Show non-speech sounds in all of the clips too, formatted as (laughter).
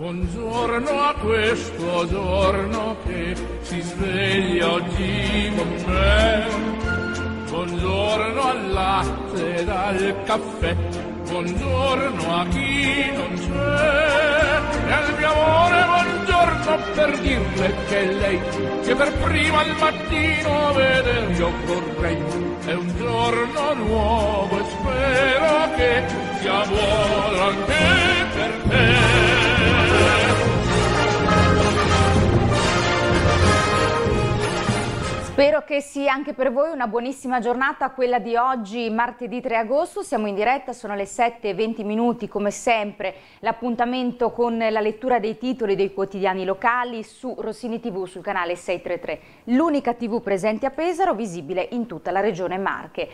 Buongiorno a questo giorno che si sveglia oggi con me. Buongiorno al latte e al caffè, buongiorno a chi non c'è. E al mio amore buongiorno per dirle che lei, che per prima al mattino veder io vorrei. È un giorno nuovo e spero che sia buono anche Spero che sia anche per voi una buonissima giornata, quella di oggi, martedì 3 agosto. Siamo in diretta, sono le 7.20 minuti, come sempre l'appuntamento con la lettura dei titoli dei quotidiani locali su Rossini TV sul canale 633, l'unica TV presente a Pesaro, visibile in tutta la regione Marche.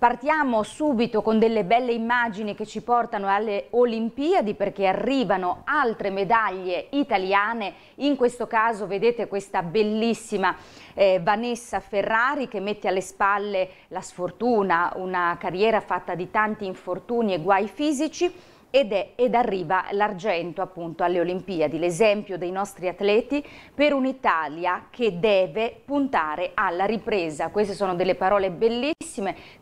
Partiamo subito con delle belle immagini che ci portano alle Olimpiadi perché arrivano altre medaglie italiane, in questo caso vedete questa bellissima eh, Vanessa Ferrari che mette alle spalle la sfortuna, una carriera fatta di tanti infortuni e guai fisici ed, è, ed arriva l'argento appunto alle Olimpiadi, l'esempio dei nostri atleti per un'Italia che deve puntare alla ripresa. Queste sono delle parole bellissime.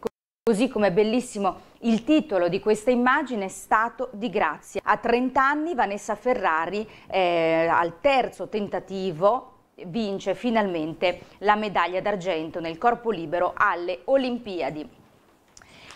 Così come è bellissimo il titolo di questa immagine Stato di grazia. A 30 anni Vanessa Ferrari eh, al terzo tentativo vince finalmente la medaglia d'argento nel corpo libero alle Olimpiadi.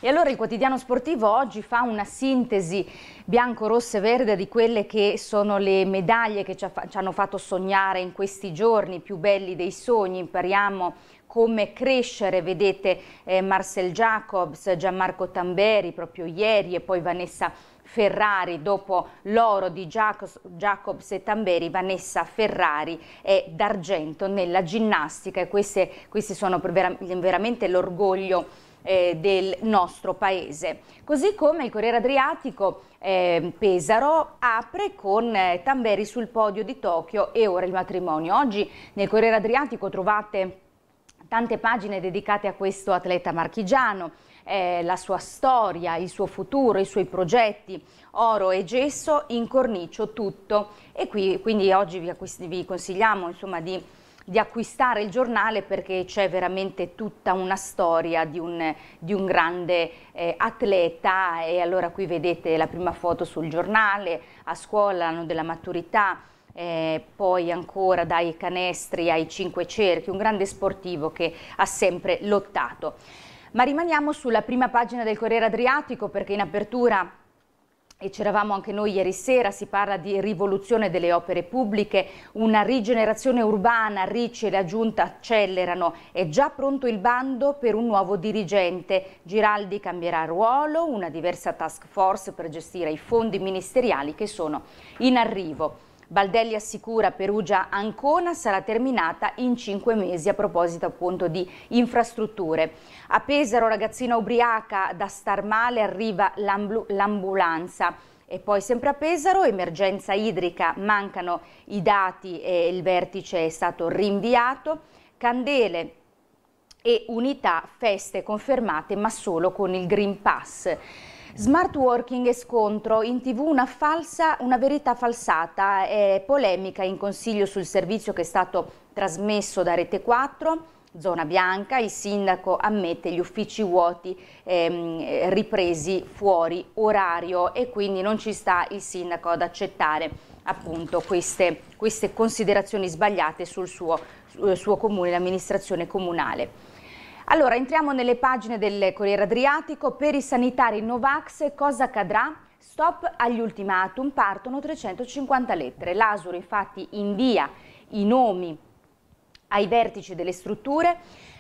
E allora il quotidiano sportivo oggi fa una sintesi bianco, rosso e verde di quelle che sono le medaglie che ci, ha, ci hanno fatto sognare in questi giorni, più belli dei sogni. Impariamo come crescere, vedete eh, Marcel Jacobs, Gianmarco Tamberi proprio ieri e poi Vanessa Ferrari, dopo l'oro di Jacobs e Tamberi, Vanessa Ferrari è d'argento nella ginnastica e queste, questi sono veramente l'orgoglio eh, del nostro paese. Così come il Corriere Adriatico eh, Pesaro apre con eh, Tamberi sul podio di Tokyo e ora il matrimonio. Oggi nel Corriere Adriatico trovate tante pagine dedicate a questo atleta marchigiano, eh, la sua storia, il suo futuro, i suoi progetti, oro e gesso, incornicio tutto. E qui, quindi oggi vi, vi consigliamo insomma, di, di, acquistare il giornale perché c'è veramente tutta una storia di un, di un grande eh, atleta e allora qui vedete la prima foto sul giornale, a scuola, l'anno della maturità, eh, poi ancora dai canestri ai cinque cerchi, un grande sportivo che ha sempre lottato. Ma rimaniamo sulla prima pagina del Corriere Adriatico perché in apertura e c'eravamo anche noi ieri sera, si parla di rivoluzione delle opere pubbliche, una rigenerazione urbana, Ricci e la Giunta accelerano, è già pronto il bando per un nuovo dirigente, Giraldi cambierà ruolo, una diversa task force per gestire i fondi ministeriali che sono in arrivo. Baldelli assicura Perugia-Ancona sarà terminata in cinque mesi a proposito appunto di infrastrutture. A Pesaro ragazzina ubriaca da star male arriva l'ambulanza. E poi sempre a Pesaro, emergenza idrica, mancano i dati e il vertice è stato rinviato. Candele e unità feste confermate ma solo con il Green Pass. Smart working e scontro, in tv una, falsa, una verità falsata, eh, polemica in consiglio sul servizio che è stato trasmesso da Rete 4, zona bianca, il sindaco ammette gli uffici vuoti ehm, ripresi fuori orario e quindi non ci sta il sindaco ad accettare appunto queste, queste considerazioni sbagliate sul suo, sul suo comune, l'amministrazione comunale. Allora, entriamo nelle pagine del Corriere Adriatico. Per i sanitari Novax cosa accadrà? Stop agli ultimatum, partono 350 lettere. L'Asuro infatti invia i nomi ai vertici delle strutture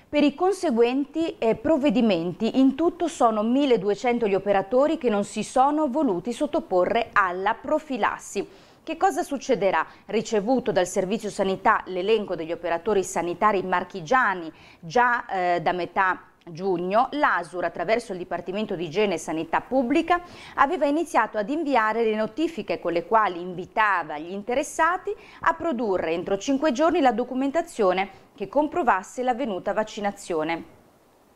per i conseguenti eh, provvedimenti. In tutto sono 1200 gli operatori che non si sono voluti sottoporre alla profilassi. Che cosa succederà? Ricevuto dal Servizio Sanità l'elenco degli operatori sanitari marchigiani già eh, da metà giugno l'ASUR attraverso il Dipartimento di Igiene e Sanità Pubblica aveva iniziato ad inviare le notifiche con le quali invitava gli interessati a produrre entro cinque giorni la documentazione che comprovasse l'avvenuta vaccinazione.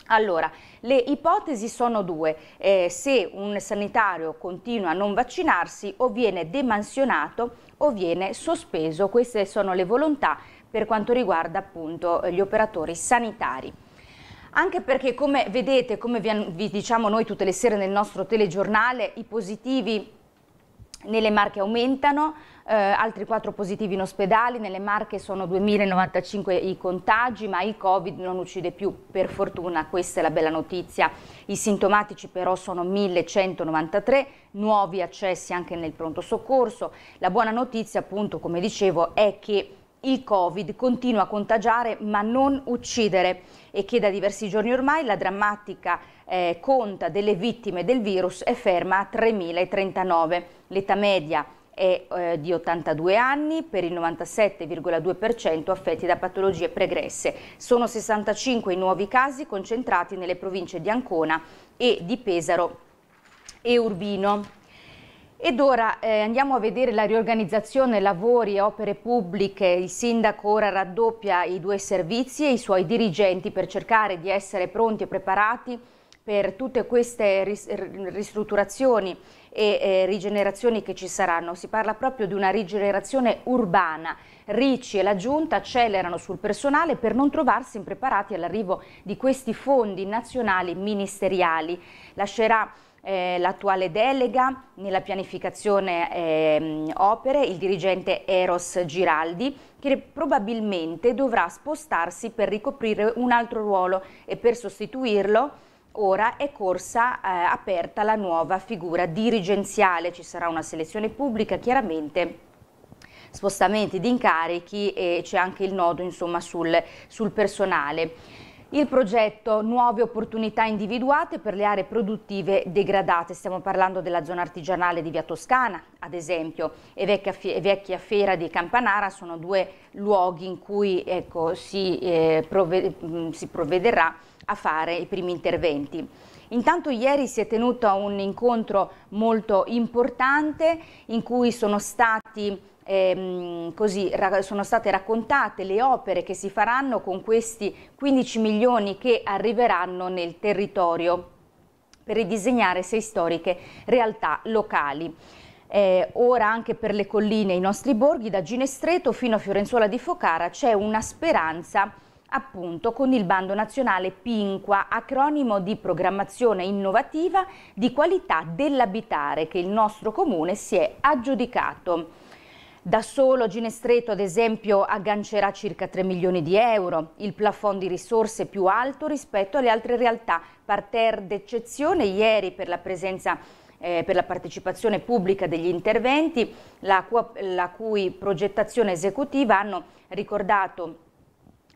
Allora, le ipotesi sono due, eh, se un sanitario continua a non vaccinarsi o viene demansionato o viene sospeso, queste sono le volontà per quanto riguarda appunto gli operatori sanitari anche perché come vedete, come vi, diciamo noi tutte le sere nel nostro telegiornale, i positivi nelle Marche aumentano, eh, altri 4 positivi in ospedale, nelle Marche sono 2095 i contagi, ma il Covid non uccide più, per fortuna questa è la bella notizia. I sintomatici però sono 1193, nuovi accessi anche nel pronto soccorso. La buona notizia appunto, come dicevo, è che il Covid continua a contagiare ma non uccidere e che da diversi giorni ormai la drammatica eh, conta delle vittime del virus è ferma a 3.039. L'età media è eh, di 82 anni per il 97,2% affetti da patologie pregresse. Sono 65 i nuovi casi concentrati nelle province di Ancona e di Pesaro e Urbino. Ed ora eh, andiamo a vedere la riorganizzazione lavori e opere pubbliche. Il sindaco ora raddoppia i due servizi e i suoi dirigenti per cercare di essere pronti e preparati per tutte queste ris ristrutturazioni e eh, rigenerazioni che ci saranno. Si parla proprio di una rigenerazione urbana. Ricci e la Giunta accelerano sul personale per non trovarsi impreparati all'arrivo di questi fondi nazionali ministeriali. Lascerà eh, l'attuale delega nella pianificazione eh, opere, il dirigente Eros Giraldi, che probabilmente dovrà spostarsi per ricoprire un altro ruolo e per sostituirlo ora è corsa eh, aperta la nuova figura dirigenziale, ci sarà una selezione pubblica chiaramente spostamenti di incarichi e c'è anche il nodo insomma, sul, sul personale. Il progetto Nuove opportunità individuate per le aree produttive degradate, stiamo parlando della zona artigianale di Via Toscana, ad esempio, e Vecchia, e Vecchia Fiera di Campanara sono due luoghi in cui ecco, si, eh, provvede, mm, si provvederà a fare i primi interventi. Intanto ieri si è tenuto un incontro molto importante in cui sono stati ehm, così sono state raccontate le opere che si faranno con questi 15 milioni che arriveranno nel territorio per ridisegnare sei storiche realtà locali. Eh, ora anche per le colline e i nostri borghi, da Ginestreto fino a Fiorenzuola di Focara, c'è una speranza appunto con il bando nazionale PINQUA, acronimo di programmazione innovativa di qualità dell'abitare che il nostro comune si è aggiudicato. Da solo Ginestreto, ad esempio, aggancerà circa 3 milioni di euro, il plafond di risorse più alto rispetto alle altre realtà, parterre d'eccezione ieri per la presenza eh, per la partecipazione pubblica degli interventi, la, la cui progettazione esecutiva hanno ricordato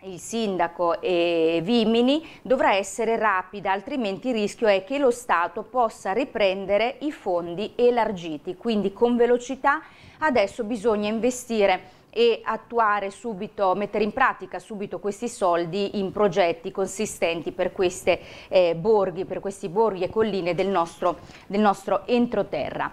il sindaco e Vimini dovrà essere rapida, altrimenti il rischio è che lo Stato possa riprendere i fondi elargiti, quindi con velocità adesso bisogna investire e attuare subito, mettere in pratica subito questi soldi in progetti consistenti per queste eh, borghi, per questi borghi e colline del nostro, del nostro entroterra.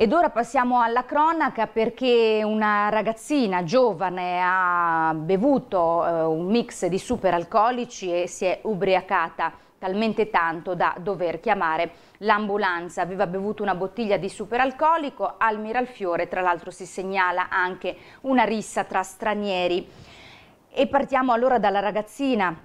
Ed ora passiamo alla cronaca perché una ragazzina giovane ha bevuto eh, un mix di superalcolici e si è ubriacata talmente tanto da dover chiamare l'ambulanza. Aveva bevuto una bottiglia di superalcolico, al Miralfiore tra l'altro si segnala anche una rissa tra stranieri. E partiamo allora dalla ragazzina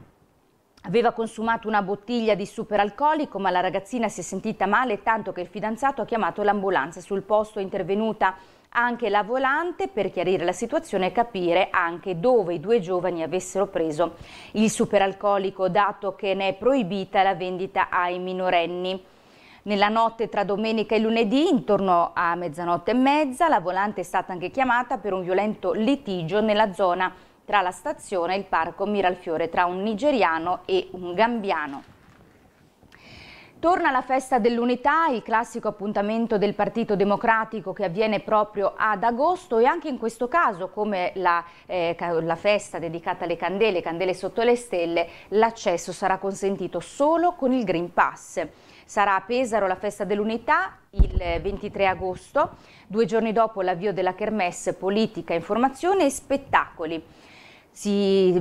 Aveva consumato una bottiglia di superalcolico, ma la ragazzina si è sentita male tanto che il fidanzato ha chiamato l'ambulanza. Sul posto è intervenuta anche la volante per chiarire la situazione e capire anche dove i due giovani avessero preso il superalcolico, dato che ne è proibita la vendita ai minorenni. Nella notte tra domenica e lunedì, intorno a mezzanotte e mezza, la volante è stata anche chiamata per un violento litigio nella zona tra la stazione e il parco Miralfiore tra un nigeriano e un gambiano. Torna la festa dell'unità, il classico appuntamento del Partito Democratico che avviene proprio ad agosto e anche in questo caso, come la, eh, la festa dedicata alle candele, candele sotto le stelle, l'accesso sarà consentito solo con il Green Pass. Sarà a Pesaro la festa dell'unità il 23 eh, agosto, due giorni dopo l'avvio della Kermesse Politica, Informazione e Spettacoli si,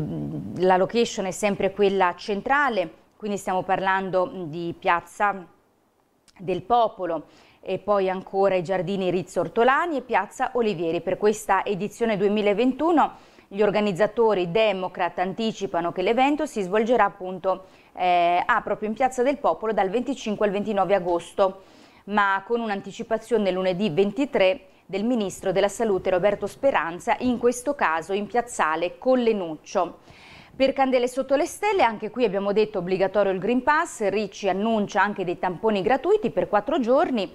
la location è sempre quella centrale, quindi stiamo parlando di Piazza del Popolo e poi ancora i giardini Rizzo Ortolani e Piazza Olivieri. Per questa edizione 2021 gli organizzatori Democrat anticipano che l'evento si svolgerà appunto eh, ah, proprio in Piazza del Popolo dal 25 al 29 agosto, ma con un'anticipazione lunedì 23 del Ministro della Salute Roberto Speranza, in questo caso in piazzale Collenuccio. Per Candele sotto le stelle, anche qui abbiamo detto obbligatorio il Green Pass, Ricci annuncia anche dei tamponi gratuiti per quattro giorni.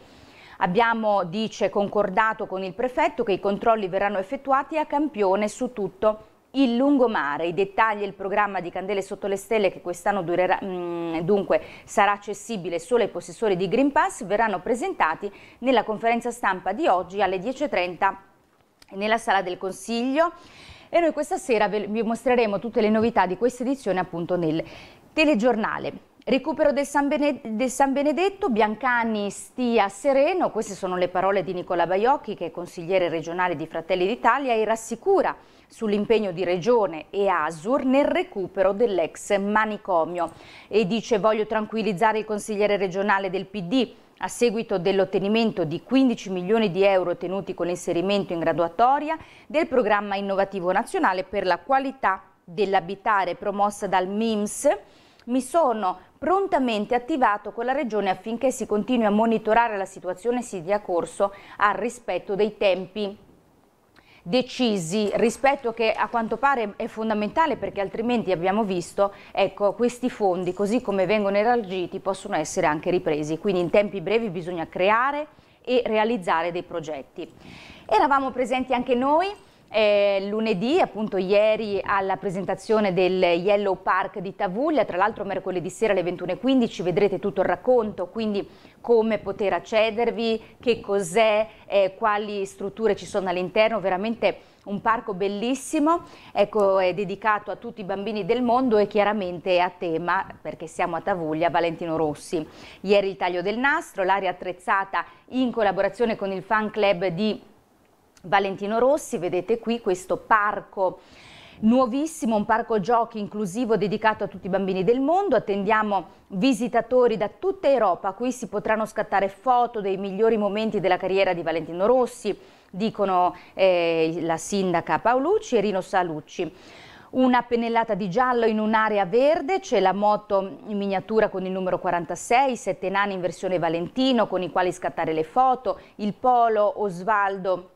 Abbiamo, dice, concordato con il prefetto che i controlli verranno effettuati a campione su tutto il lungomare, i dettagli e il programma di Candele sotto le stelle che quest'anno durerà, mm, dunque sarà accessibile solo ai possessori di Green Pass verranno presentati nella conferenza stampa di oggi alle 10.30 nella sala del Consiglio e noi questa sera vi mostreremo tutte le novità di questa edizione appunto nel telegiornale. Recupero del San, del San, Benedetto, Biancani stia sereno, queste sono le parole di Nicola Baiocchi che è consigliere regionale di Fratelli d'Italia e rassicura sull'impegno di Regione e Asur nel recupero dell'ex manicomio e dice voglio tranquillizzare il consigliere regionale del PD a seguito dell'ottenimento di 15 milioni di euro ottenuti con l'inserimento in graduatoria del programma innovativo nazionale per la qualità dell'abitare promossa dal MIMS, mi sono prontamente attivato con la Regione affinché si continui a monitorare la situazione e si dia corso al rispetto dei tempi decisi rispetto che a quanto pare è fondamentale perché altrimenti abbiamo visto ecco, questi fondi così come vengono elargiti possono essere anche ripresi, quindi in tempi brevi bisogna creare e realizzare dei progetti. Eravamo presenti anche noi eh, lunedì, appunto ieri, alla presentazione del Yellow Park di Tavuglia, tra l'altro mercoledì sera alle 21.15 vedrete tutto il racconto, quindi come poter accedervi, che cos'è, eh, quali strutture ci sono all'interno, veramente un parco bellissimo, ecco, è dedicato a tutti i bambini del mondo e chiaramente a tema, perché siamo a Tavuglia, Valentino Rossi. Ieri il taglio del nastro, l'area attrezzata in collaborazione con il fan club di Valentino Rossi, vedete qui questo parco nuovissimo, un parco giochi inclusivo dedicato a tutti i bambini del mondo. Attendiamo visitatori da tutta Europa, qui si potranno scattare foto dei migliori momenti della carriera di Valentino Rossi, dicono eh, la sindaca Paolucci e Rino Salucci. Una pennellata di giallo in un'area verde, c'è la moto in miniatura con il numero 46, sette nani in versione Valentino con i quali scattare le foto, il polo Osvaldo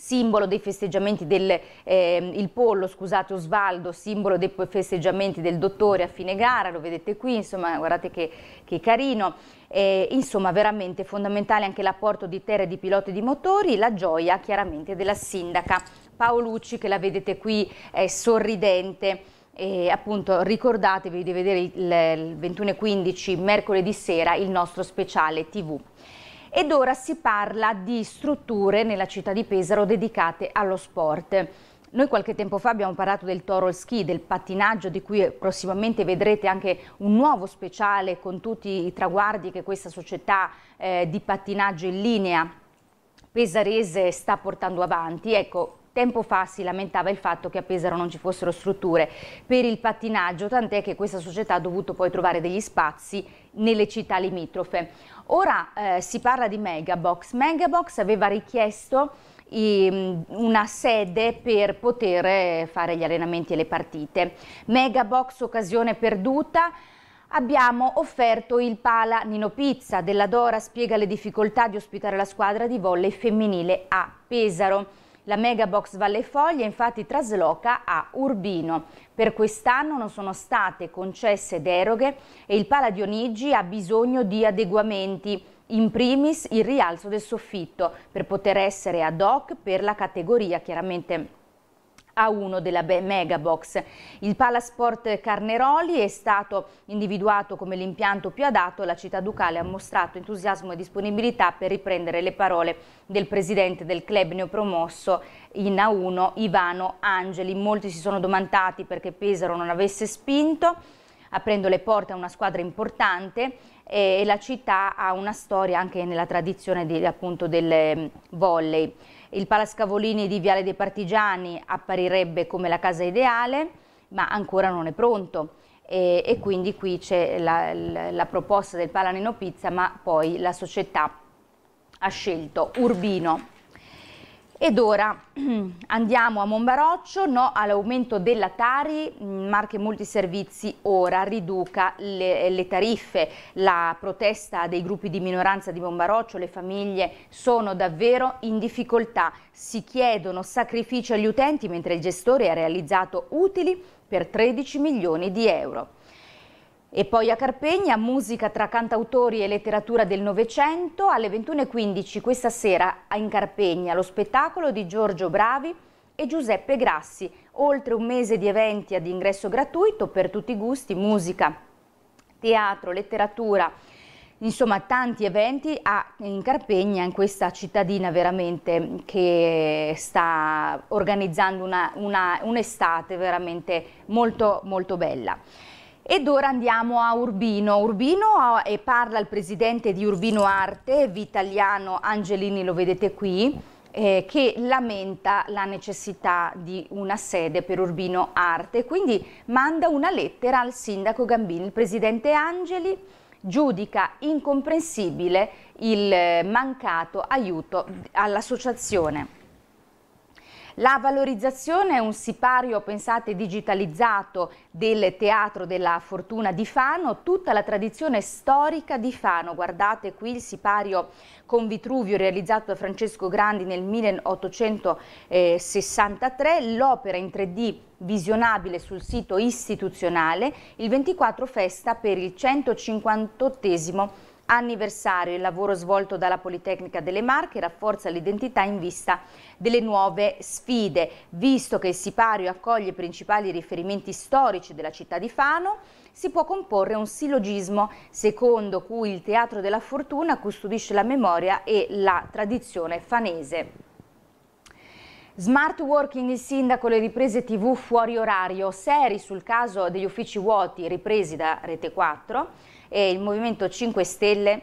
simbolo dei festeggiamenti del eh, il pollo, scusate Osvaldo, simbolo dei festeggiamenti del dottore a fine gara, lo vedete qui, insomma guardate che, che carino. Eh, insomma veramente fondamentale anche l'apporto di terre di piloti di motori, la gioia chiaramente della sindaca Paolucci che la vedete qui eh, sorridente. E appunto ricordatevi di vedere il 21.15 mercoledì sera il nostro speciale TV. Ed ora si parla di strutture nella città di Pesaro dedicate allo sport. Noi qualche tempo fa abbiamo parlato del toro ski, del pattinaggio di cui prossimamente vedrete anche un nuovo speciale con tutti i traguardi che questa società eh, di pattinaggio in linea pesarese sta portando avanti. Ecco, Tempo fa si lamentava il fatto che a Pesaro non ci fossero strutture per il pattinaggio, tant'è che questa società ha dovuto poi trovare degli spazi nelle città limitrofe. Ora eh, si parla di Megabox. Megabox aveva richiesto ehm, una sede per poter eh, fare gli allenamenti e le partite. Megabox, occasione perduta. Abbiamo offerto il pala Nino Pizza della Dora spiega le difficoltà di ospitare la squadra di volley femminile a Pesaro. La Megabox Valle Foglia infatti trasloca a Urbino. Per quest'anno non sono state concesse deroghe e il Pala Dionigi ha bisogno di adeguamenti in primis il rialzo del soffitto per poter essere ad hoc per la categoria chiaramente a uno della Megabox. Il Palasport Carneroli è stato individuato come l'impianto più adatto, la città ducale ha mostrato entusiasmo e disponibilità per riprendere le parole del presidente del club neopromosso in A1 Ivano Angeli. Molti si sono domandati perché Pesaro non avesse spinto aprendo le porte a una squadra importante e la città ha una storia anche nella tradizione di, appunto, del mm, volley. Il Palascavolini di Viale dei Partigiani apparirebbe come la casa ideale, ma ancora non è pronto. E, e quindi qui c'è la, la, la, proposta del Palanino Pizza, ma poi la società ha scelto Urbino. Ed ora (clears throat) andiamo a Monbaroccio, no all'aumento della Tari, mm, Marche Multiservizi ora riduca le, le, tariffe, la protesta dei gruppi di minoranza di Monbaroccio, le famiglie sono davvero in difficoltà, si chiedono sacrifici agli utenti mentre il gestore ha realizzato utili per 13 milioni di euro. E poi a Carpegna, musica tra cantautori e letteratura del Novecento, alle 21.15 questa sera in Carpegna lo spettacolo di Giorgio Bravi e Giuseppe Grassi, oltre un mese di eventi ad ingresso gratuito per tutti i gusti, musica, teatro, letteratura, insomma tanti eventi a, in Carpegna, in questa cittadina veramente che sta organizzando un'estate un veramente molto molto bella. Ed ora andiamo a Urbino. Urbino e parla il presidente di Urbino Arte, Vitaliano Angelini, lo vedete qui, eh, che lamenta la necessità di una sede per Urbino Arte. Quindi manda una lettera al sindaco Gambini. Il presidente Angeli giudica incomprensibile il eh, mancato aiuto all'associazione. La valorizzazione è un sipario, pensate, digitalizzato del Teatro della Fortuna di Fano, tutta la tradizione storica di Fano. Guardate qui il sipario con Vitruvio realizzato da Francesco Grandi nel 1863, l'opera in 3D visionabile sul sito istituzionale, il 24 festa per il 158 anniversario il lavoro svolto dalla Politecnica delle Marche rafforza l'identità in vista delle nuove sfide, visto che il sipario accoglie i principali riferimenti storici della città di Fano, si può comporre un sillogismo secondo cui il Teatro della Fortuna custodisce la memoria e la tradizione fanese. Smart working, il sindaco, le riprese tv fuori orario, seri sul caso degli uffici vuoti ripresi da Rete 4, e il Movimento 5 Stelle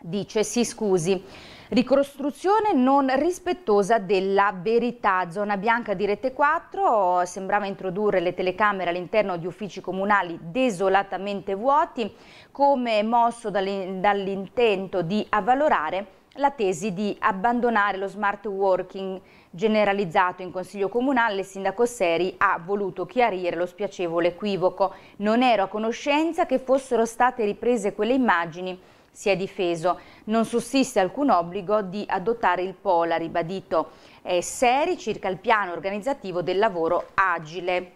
dice si scusi. Ricostruzione non rispettosa della verità. Zona bianca di Rete 4 sembrava introdurre le telecamere all'interno di uffici comunali desolatamente vuoti come mosso dall'intento di avvalorare la tesi di abbandonare lo smart working generalizzato in Consiglio Comunale, il sindaco Seri ha voluto chiarire lo spiacevole equivoco. Non ero a conoscenza che fossero state riprese quelle immagini si è difeso. Non sussiste alcun obbligo di adottare il POL, ha ribadito eh, Seri circa il piano organizzativo del lavoro agile.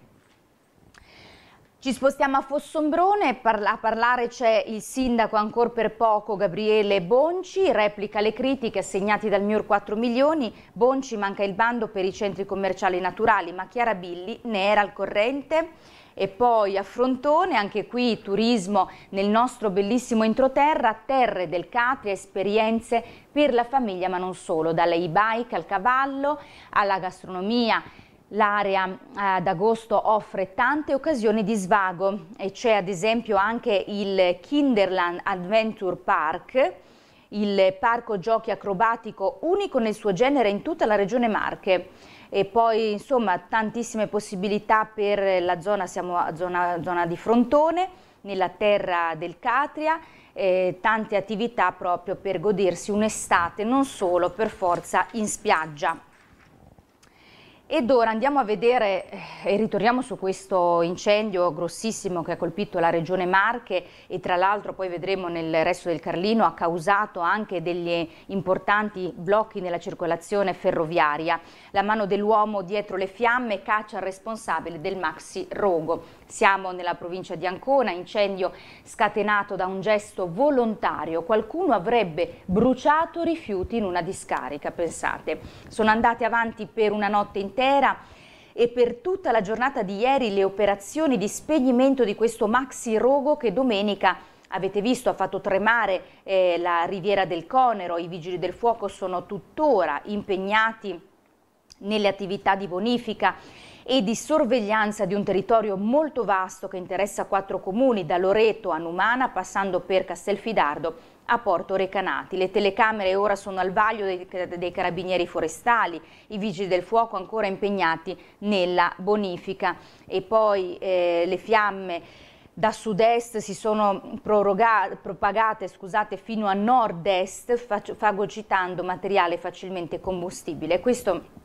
Ci spostiamo a Fossombrone, a parlare c'è il sindaco ancora per poco Gabriele Bonci, replica le critiche assegnate dal MIUR 4 milioni, Bonci manca il bando per i centri commerciali naturali, ma Chiara Billi ne era al corrente. E poi a Frontone, anche qui turismo nel nostro bellissimo entroterra, terre del Catria, esperienze per la famiglia ma non solo, dalle e-bike al cavallo alla gastronomia, L'area ad eh, agosto offre tante occasioni di svago e c'è ad esempio anche il Kinderland Adventure Park, il parco giochi acrobatico unico nel suo genere in tutta la regione Marche e poi insomma tantissime possibilità per la zona, siamo a zona, zona di Frontone, nella terra del Catria, eh, tante attività proprio per godersi un'estate non solo per forza in spiaggia. Ed ora andiamo a vedere eh, e ritorniamo su questo incendio grossissimo che ha colpito la regione Marche e tra l'altro poi vedremo nel resto del Carlino ha causato anche degli eh, importanti blocchi nella circolazione ferroviaria. La mano dell'uomo dietro le fiamme caccia il responsabile del maxi rogo. Siamo nella provincia di Ancona, incendio scatenato da un gesto volontario. Qualcuno avrebbe bruciato rifiuti in una discarica, pensate. Sono andate avanti per una notte intera e per tutta la giornata di ieri le operazioni di spegnimento di questo maxi rogo che domenica avete visto ha fatto tremare eh, la riviera del Conero, i vigili del fuoco sono tuttora impegnati nelle attività di bonifica e di sorveglianza di un territorio molto vasto che interessa quattro comuni, da Loreto a Numana, passando per Castelfidardo a Porto Recanati. Le telecamere ora sono al vaglio dei, dei, carabinieri forestali, i vigili del fuoco ancora impegnati nella bonifica e poi eh, le fiamme da sud-est si sono propagate scusate, fino a nord-est fagocitando materiale facilmente combustibile. Questo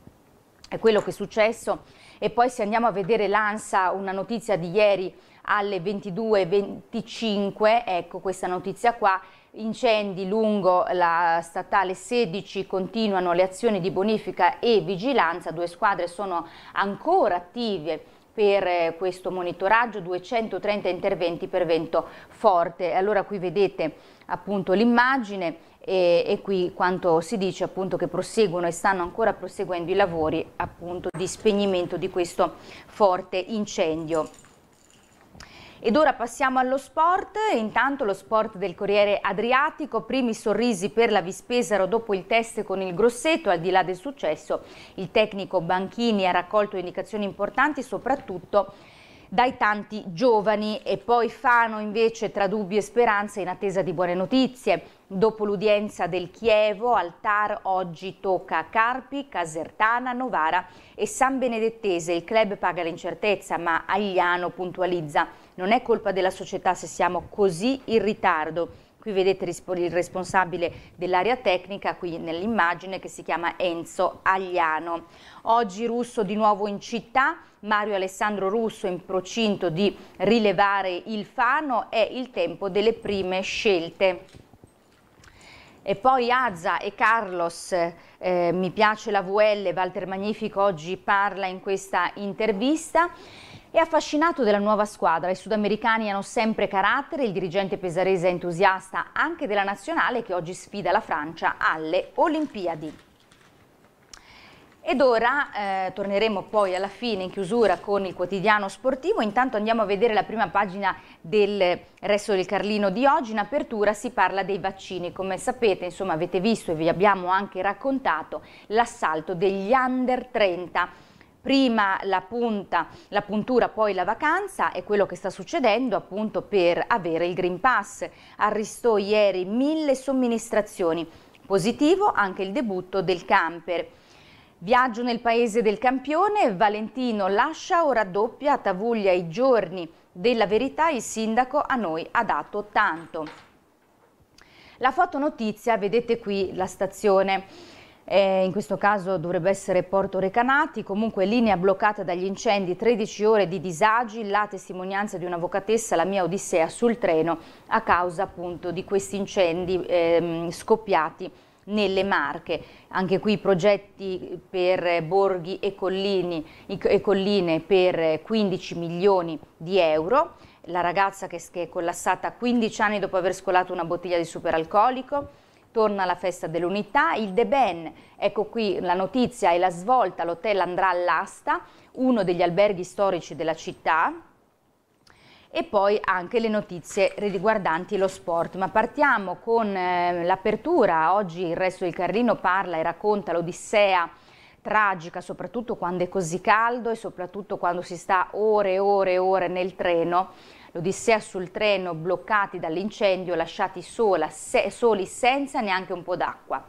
è quello che è successo e poi se andiamo a vedere l'ANSA, una notizia di ieri alle 22.25, ecco questa notizia qua, incendi lungo la statale 16, continuano le azioni di bonifica e vigilanza, due squadre sono ancora attive per eh, questo monitoraggio, 230 interventi per vento forte. Allora qui vedete appunto l'immagine e, e, qui quanto si dice appunto che proseguono e stanno ancora proseguendo i lavori appunto di spegnimento di questo forte incendio. Ed ora passiamo allo sport, intanto lo sport del Corriere Adriatico, primi sorrisi per la Vispesaro dopo il test con il Grosseto, al di là del successo il tecnico Banchini ha raccolto indicazioni importanti soprattutto dai tanti giovani e poi Fano invece tra dubbi e speranze in attesa di buone notizie. Dopo l'udienza del Chievo, Altar oggi tocca a Carpi, Casertana, Novara e San Benedettese. Il club paga l'incertezza, ma Agliano puntualizza. Non è colpa della società se siamo così in ritardo. Qui vedete il responsabile dell'area tecnica, qui nell'immagine, che si chiama Enzo Agliano. Oggi Russo di nuovo in città, Mario Alessandro Russo in procinto di rilevare il Fano, è il tempo delle prime scelte. E poi Azza e Carlos, eh, mi piace la VL, Walter Magnifico oggi parla in questa intervista. È affascinato della nuova squadra, i sudamericani hanno sempre carattere, il dirigente pesarese è entusiasta anche della nazionale che oggi sfida la Francia alle Olimpiadi. Ed ora eh, torneremo poi alla fine in chiusura con il quotidiano sportivo, intanto andiamo a vedere la prima pagina del resto del Carlino di oggi, in apertura si parla dei vaccini, come sapete insomma avete visto e vi abbiamo anche raccontato l'assalto degli under 30 prima la punta, la puntura, poi la vacanza, è quello che sta succedendo appunto per avere il Green Pass. Arrestò ieri mille somministrazioni, positivo anche il debutto del camper. Viaggio nel paese del campione, Valentino lascia o raddoppia a Tavuglia i giorni della verità, il sindaco a noi ha dato tanto. La fotonotizia, vedete qui la stazione eh, in questo caso dovrebbe essere Porto Recanati, comunque linea bloccata dagli incendi, 13 ore di disagi, la testimonianza di un'avvocatessa, la mia odissea sul treno a causa appunto di questi incendi ehm, scoppiati nelle Marche. Anche qui progetti per borghi e, collini, e colline per 15 milioni di euro. La ragazza che, che è collassata 15 anni dopo aver scolato una bottiglia di superalcolico torna la festa dell'unità, il De Ben, ecco qui la notizia e la svolta, l'hotel andrà all'asta, uno degli alberghi storici della città, e poi anche le notizie riguardanti lo sport. Ma partiamo con eh, l'apertura, oggi il resto del Carlino parla e racconta l'Odissea tragica, soprattutto quando è così caldo e soprattutto quando si sta ore e ore e ore nel treno l'Odissea sul treno bloccati dall'incendio, lasciati sola, se, soli senza neanche un po' d'acqua.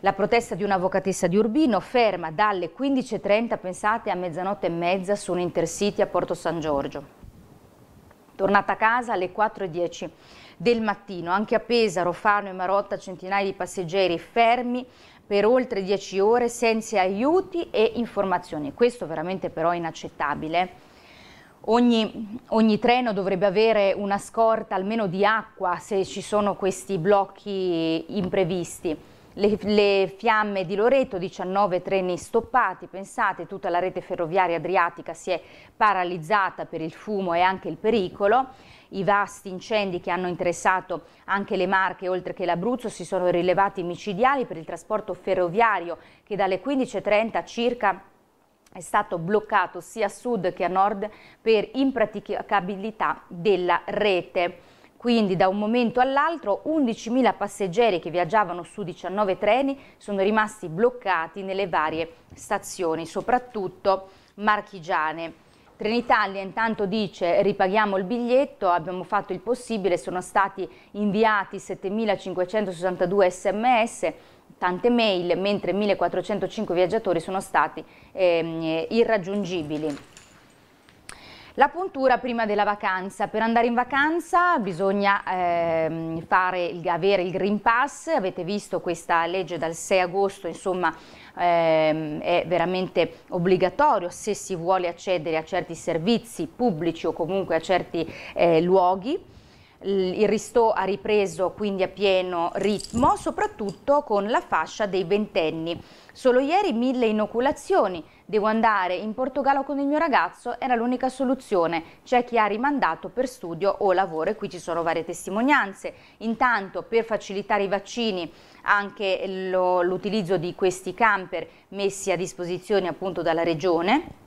La protesta di un'avvocatessa di Urbino ferma dalle 15.30, pensate, a mezzanotte e mezza su un intercity a Porto San Giorgio. Tornata a casa alle 4.10 del mattino, anche a Pesaro, Fano e Marotta centinaia di passeggeri fermi per oltre 10 ore senza aiuti e informazioni. Questo veramente però è inaccettabile Ogni, ogni, treno dovrebbe avere una scorta almeno di acqua se ci sono questi blocchi imprevisti. Le, le, fiamme di Loreto, 19 treni stoppati, pensate, tutta la rete ferroviaria adriatica si è paralizzata per il fumo e anche il pericolo. I vasti incendi che hanno interessato anche le Marche oltre che l'Abruzzo si sono rilevati micidiali per il trasporto ferroviario che dalle 15.30 circa è stato bloccato sia a sud che a nord per impraticabilità della rete. Quindi da un momento all'altro 11.000 passeggeri che viaggiavano su 19 treni sono rimasti bloccati nelle varie stazioni, soprattutto marchigiane. Trenitalia intanto dice ripaghiamo il biglietto, abbiamo fatto il possibile, sono stati inviati 7.562 sms, tante mail, mentre 1.405 viaggiatori sono stati eh, irraggiungibili. La puntura prima della vacanza. Per andare in vacanza bisogna ehm, il, avere il Green Pass. Avete visto questa legge dal 6 agosto, insomma ehm, è veramente obbligatorio se si vuole accedere a certi servizi pubblici o comunque a certi eh, luoghi il ristò ha ripreso quindi a pieno ritmo, soprattutto con la fascia dei ventenni. Solo ieri mille inoculazioni, devo andare in Portogallo con il mio ragazzo, era l'unica soluzione. C'è chi ha rimandato per studio o lavoro e qui ci sono varie testimonianze. Intanto per facilitare i vaccini anche l'utilizzo di questi camper messi a disposizione appunto dalla regione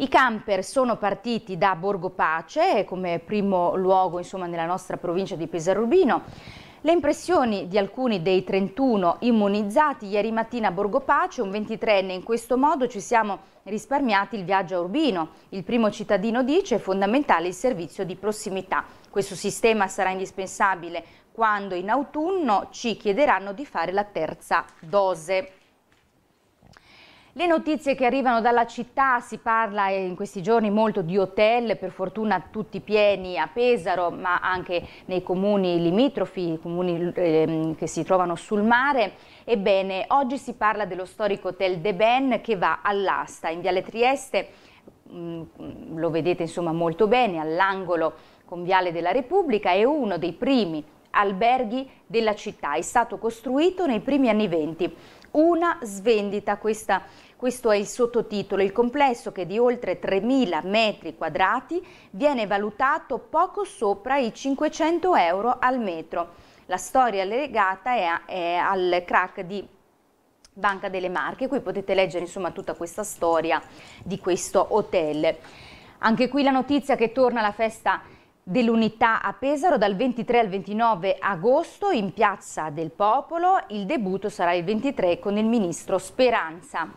i camper sono partiti da Borgo Pace come primo luogo insomma, nella nostra provincia di Pesarubino. Le impressioni di alcuni dei 31 immunizzati ieri mattina a Borgo Pace, un 23enne, in questo modo ci siamo risparmiati il viaggio a Urbino. Il primo cittadino dice è fondamentale il servizio di prossimità. Questo sistema sarà indispensabile quando in autunno ci chiederanno di fare la terza dose. Le notizie che arrivano dalla città, si parla in questi giorni molto di hotel, per fortuna tutti pieni a Pesaro, ma anche nei comuni limitrofi, comuni eh, che si trovano sul mare. Ebbene, oggi si parla dello storico hotel De Ben che va all'asta in Viale Trieste, mh, mm, lo vedete insomma molto bene, all'angolo con Viale della Repubblica, è uno dei primi alberghi della città, è stato costruito nei primi anni venti. Una svendita, questa, questo è il sottotitolo. Il complesso che è di oltre 3.000 metri quadrati viene valutato poco sopra i 500 euro al metro. La storia legata è, a, è al crack di Banca delle Marche. Qui potete leggere insomma, tutta questa storia di questo hotel. Anche qui la notizia che torna alla festa dell'unità a Pesaro dal 23 al 29 agosto in Piazza del Popolo. Il debutto sarà il 23 con il ministro Speranza.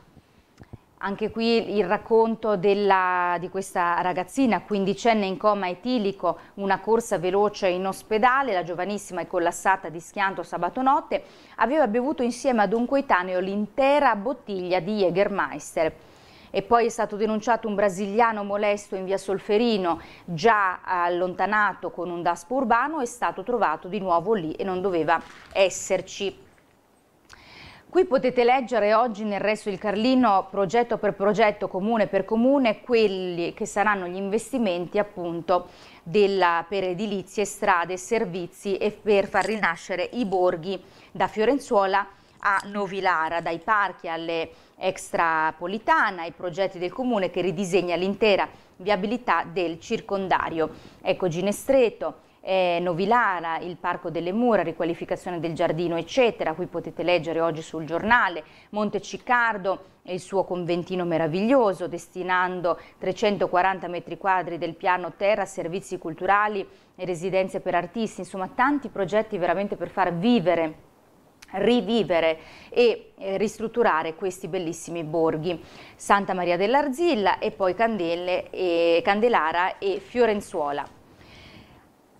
Anche qui il racconto della, di questa ragazzina, quindicenne in coma etilico, una corsa veloce in ospedale, la giovanissima è collassata di schianto sabato notte, aveva bevuto insieme ad un coetaneo l'intera bottiglia di Jägermeister e poi è stato denunciato un brasiliano molesto in via Solferino, già allontanato con un daspo urbano, è stato trovato di nuovo lì e non doveva esserci. Qui potete leggere oggi nel Resto il Carlino, progetto per progetto, comune per comune, quelli che saranno gli investimenti appunto della, per edilizie, strade, servizi e per far rinascere i borghi da Fiorenzuola a Novilara, dai parchi alle extrapolitana, ai progetti del comune che ridisegna l'intera viabilità del circondario. Ecco Ginestreto, eh, Novilara, il Parco delle Mura, riqualificazione del giardino, eccetera. Qui potete leggere oggi sul giornale. Monte Ciccardo e il suo conventino meraviglioso, destinando 340 metri quadri del piano terra a servizi culturali e residenze per artisti. Insomma, tanti progetti veramente per far vivere rivivere e eh, ristrutturare questi bellissimi borghi. Santa Maria dell'Arzilla e poi Candele, e Candelara e Fiorenzuola.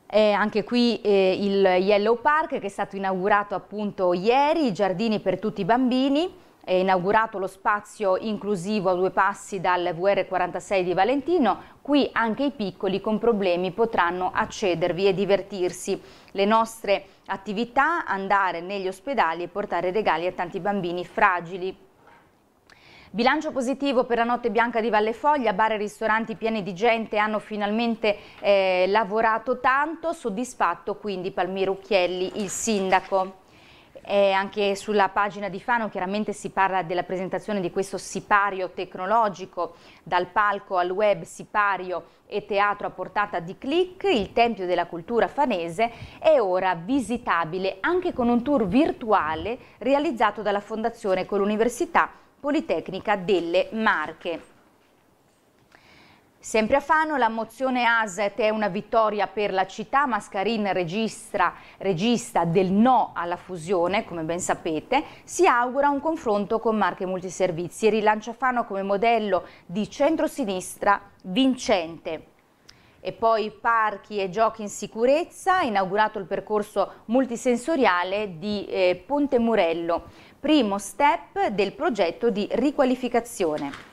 Eh, anche qui eh, il Yellow Park che è stato inaugurato appunto ieri, i giardini per tutti i bambini è inaugurato lo spazio inclusivo a due passi dal VR46 di Valentino, qui anche i piccoli con problemi potranno accedervi e divertirsi. Le nostre attività, andare negli ospedali e portare regali a tanti bambini fragili. Bilancio positivo per la notte bianca di Valle Foglia, bar e ristoranti pieni di gente hanno finalmente eh, lavorato tanto, soddisfatto quindi Palmiro Occhielli, il sindaco. Eh, anche sulla pagina di Fano chiaramente si parla della presentazione di questo sipario tecnologico, dal palco al web sipario e teatro a portata di click, il Tempio della Cultura Fanese è ora visitabile anche con un tour virtuale realizzato dalla Fondazione con l'Università Politecnica delle Marche. Sempre a Fano la mozione ASET è una vittoria per la città, Mascarin registra, regista del no alla fusione, come ben sapete, si augura un confronto con Marche Multiservizi e rilancia Fano come modello di centrosinistra vincente. E poi parchi e giochi in sicurezza, inaugurato il percorso multisensoriale di eh, Ponte Murello, primo step del progetto di riqualificazione.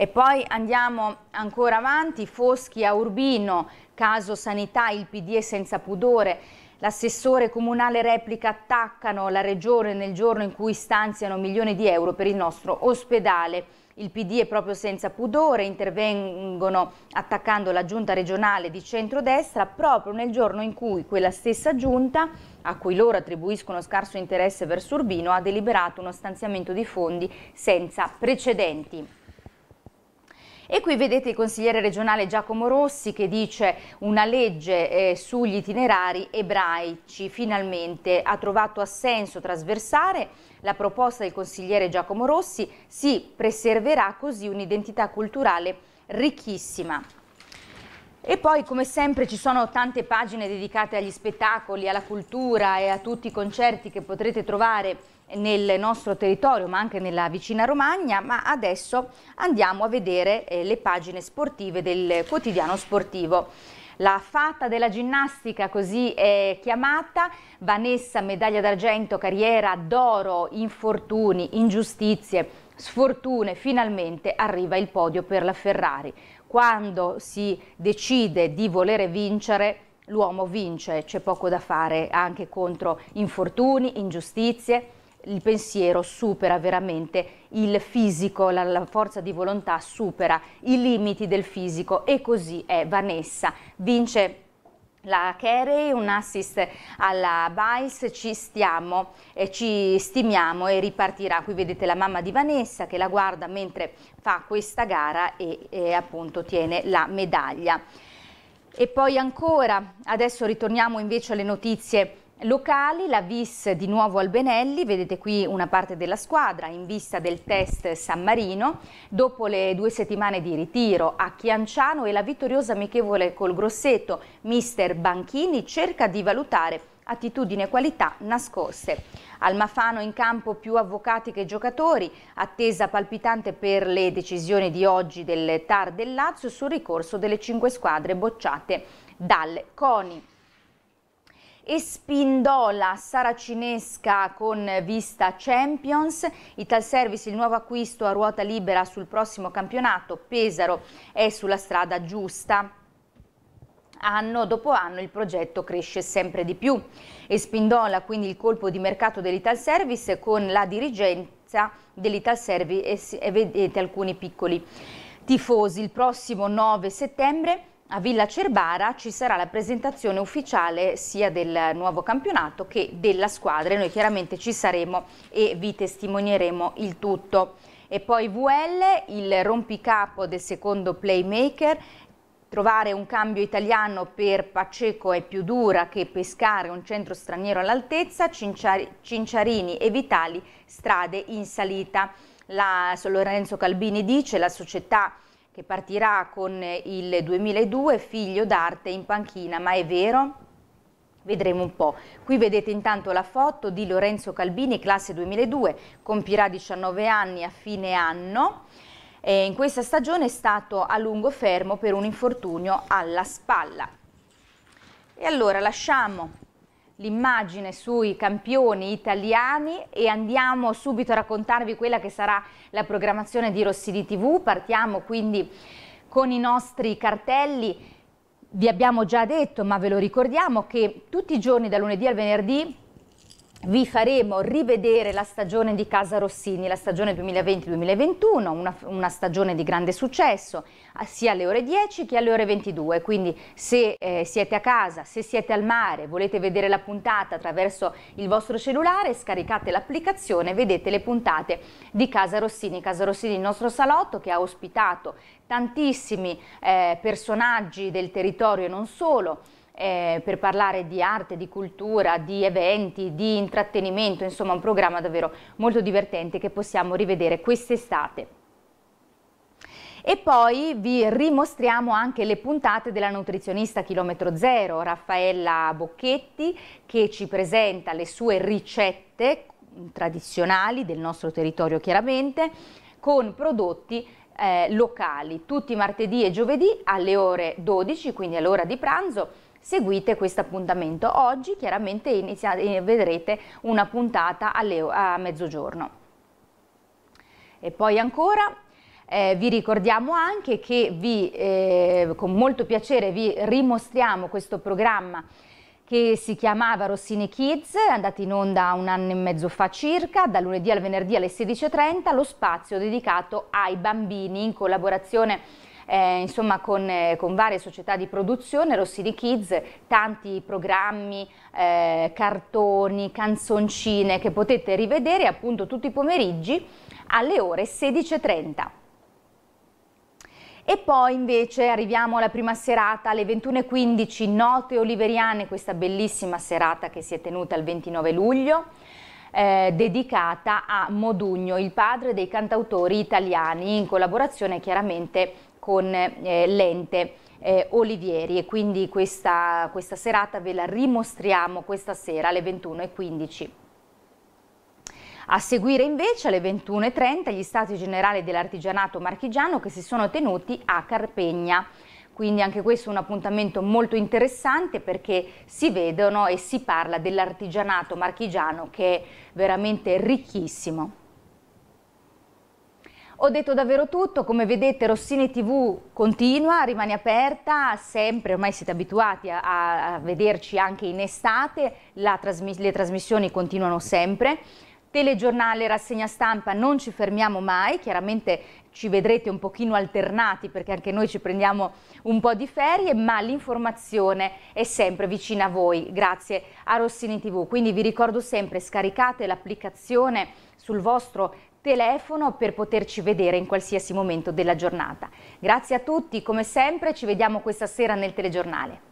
E poi andiamo ancora avanti, Foschi a Urbino, caso sanità, il PD è senza pudore. L'assessore comunale replica attaccano la regione nel giorno in cui stanziano milioni di euro per il nostro ospedale. Il PD è proprio senza pudore, intervengono attaccando la giunta regionale di centrodestra proprio nel giorno in cui quella stessa giunta, a cui loro attribuiscono scarso interesse verso Urbino, ha deliberato uno stanziamento di fondi senza precedenti. E qui vedete il consigliere regionale Giacomo Rossi che dice una legge eh, sugli itinerari ebraici finalmente ha trovato assenso trasversale la proposta del consigliere Giacomo Rossi, si preserverà così un'identità culturale ricchissima. E poi come sempre ci sono tante pagine dedicate agli spettacoli, alla cultura e a tutti i concerti che potrete trovare nel nostro territorio ma anche nella vicina Romagna, ma adesso andiamo a vedere eh, le pagine sportive del quotidiano sportivo. La fata della ginnastica, così è chiamata, Vanessa medaglia d'argento, carriera d'oro, infortuni, ingiustizie, sfortune, finalmente arriva il podio per la Ferrari. Quando si decide di volere vincere, l'uomo vince, c'è poco da fare anche contro infortuni, ingiustizie, il pensiero supera veramente il fisico, la, la, forza di volontà supera i limiti del fisico e così è Vanessa, vince la Carey, un assist alla Biles, ci stiamo, e ci stimiamo e ripartirà. Qui vedete la mamma di Vanessa che la guarda mentre fa questa gara e, e appunto tiene la medaglia. E poi ancora, adesso ritorniamo invece alle notizie Locali, la VIS di nuovo Albenelli, vedete qui una parte della squadra in vista del test San Marino, dopo le due settimane di ritiro a Chianciano e la vittoriosa amichevole col Grosseto, mister Banchini cerca di valutare attitudine e qualità nascoste. Al Mafano in campo più avvocati che giocatori, attesa palpitante per le decisioni di oggi del TAR del Lazio sul ricorso delle cinque squadre bocciate dal CONI e Spindola saracinesca con vista Champions, Service, il nuovo acquisto a ruota libera sul prossimo campionato, Pesaro è sulla strada giusta. Anno dopo anno il progetto cresce sempre di più e Spindola quindi il colpo di mercato dell'Ital Service con la dirigenza dell'Italservice e vedete alcuni piccoli tifosi il prossimo 9 settembre a Villa Cerbara ci sarà la presentazione ufficiale sia del nuovo campionato che della squadra e noi chiaramente ci saremo e vi testimonieremo il tutto. E poi VL, il rompicapo del secondo playmaker, trovare un cambio italiano per Paceco è più dura che pescare un centro straniero all'altezza, Cinciarini e Vitali strade in salita. La, Lorenzo Calbini dice la società che partirà con il 2002, figlio d'arte in panchina, ma è vero? Vedremo un po'. Qui vedete intanto la foto di Lorenzo Calbini, classe 2002, compirà 19 anni a fine anno. E in questa stagione è stato a lungo fermo per un infortunio alla spalla. E allora lasciamo l'immagine sui campioni italiani e andiamo subito a raccontarvi quella che sarà la programmazione di Rossini TV. Partiamo quindi con i nostri cartelli. Vi abbiamo già detto, ma ve lo ricordiamo, che tutti i giorni da lunedì al venerdì vi faremo rivedere la stagione di Casa Rossini, la stagione 2020-2021, una, una, stagione di grande successo, sia alle ore 10 che alle ore 22, quindi se eh, siete a casa, se siete al mare, volete vedere la puntata attraverso il vostro cellulare, scaricate l'applicazione e vedete le puntate di Casa Rossini. Casa Rossini il nostro salotto che ha ospitato tantissimi eh, personaggi del territorio e non solo, eh, per parlare di arte, di cultura, di eventi, di intrattenimento, insomma un programma davvero molto divertente che possiamo rivedere quest'estate. E poi vi rimostriamo anche le puntate della nutrizionista chilometro zero, Raffaella Bocchetti, che ci presenta le sue ricette tradizionali del nostro territorio chiaramente, con prodotti eh, locali, tutti martedì e giovedì alle ore 12, quindi all'ora di pranzo, seguite questo appuntamento. Oggi chiaramente iniziate, eh, vedrete una puntata alle, a mezzogiorno. E poi ancora eh, vi ricordiamo anche che vi, eh, con molto piacere vi rimostriamo questo programma che si chiamava Rossini Kids, è andata in onda un anno e mezzo fa circa, da lunedì al venerdì alle 16.30, lo spazio dedicato ai bambini in collaborazione con eh, insomma con, eh, con, varie società di produzione, Rossini Kids, tanti programmi, eh, cartoni, canzoncine che potete rivedere appunto tutti i pomeriggi alle ore 16.30. E poi invece arriviamo alla prima serata alle 21.15, Note Oliveriane, questa bellissima serata che si è tenuta il 29 luglio, eh, dedicata a Modugno, il padre dei cantautori italiani, in collaborazione chiaramente con con eh, l'ente eh, Olivieri e quindi questa, questa serata ve la rimostriamo questa sera alle 21.15. A seguire invece alle 21.30 gli stati generali dell'artigianato marchigiano che si sono tenuti a Carpegna. Quindi anche questo è un appuntamento molto interessante perché si vedono e si parla dell'artigianato marchigiano che è veramente ricchissimo. Ho detto davvero tutto, come vedete Rossini TV continua, rimane aperta, sempre, ormai siete abituati a, a vederci anche in estate, trasmi le trasmissioni continuano sempre. Telegiornale, rassegna stampa, non ci fermiamo mai, chiaramente ci vedrete un pochino alternati perché anche noi ci prendiamo un po' di ferie, ma l'informazione è sempre vicina a voi grazie a Rossini TV. Quindi vi ricordo sempre scaricate l'applicazione sul vostro telefono per poterci vedere in qualsiasi momento della giornata. Grazie a tutti, come sempre ci vediamo questa sera nel telegiornale.